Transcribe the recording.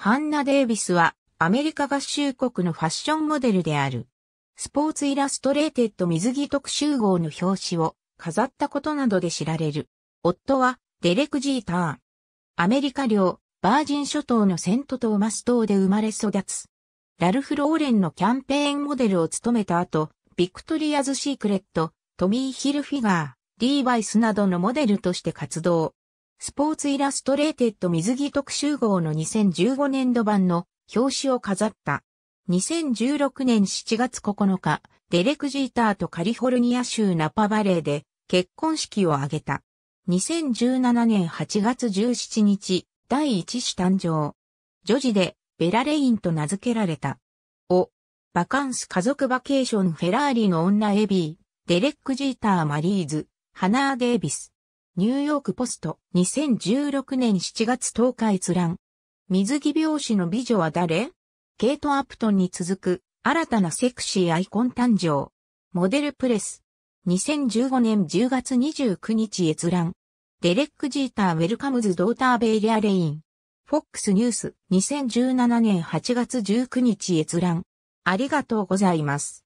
ハンナ・デイビスはアメリカ合衆国のファッションモデルである。スポーツイラストレーテッド水着特集号の表紙を飾ったことなどで知られる。夫はデレク・ジーター。ン。アメリカ領バージン諸島のセント・トーマス島で生まれ育つ。ラルフ・ローレンのキャンペーンモデルを務めた後、ビクトリアズ・シークレット、トミー・ヒルフィガー、リーバイスなどのモデルとして活動。スポーツイラストレーテッド水着特集号の2015年度版の表紙を飾った。2016年7月9日、デレク・ジーターとカリフォルニア州ナパバレーで結婚式を挙げた。2017年8月17日、第一子誕生。女児でベラレインと名付けられた。お、バカンス家族バケーションフェラーリの女エビー、デレック・ジーター・マリーズ、ハナー・デイビス。ニューヨークポスト2016年7月10日閲覧。水着病死の美女は誰ケイト・アプトンに続く新たなセクシーアイコン誕生。モデルプレス。2015年10月29日閲覧。デレック・ジーター・ウェルカムズ・ドーター・ベイリア・レイン。フォックスニュース2017年8月19日閲覧。ありがとうございます。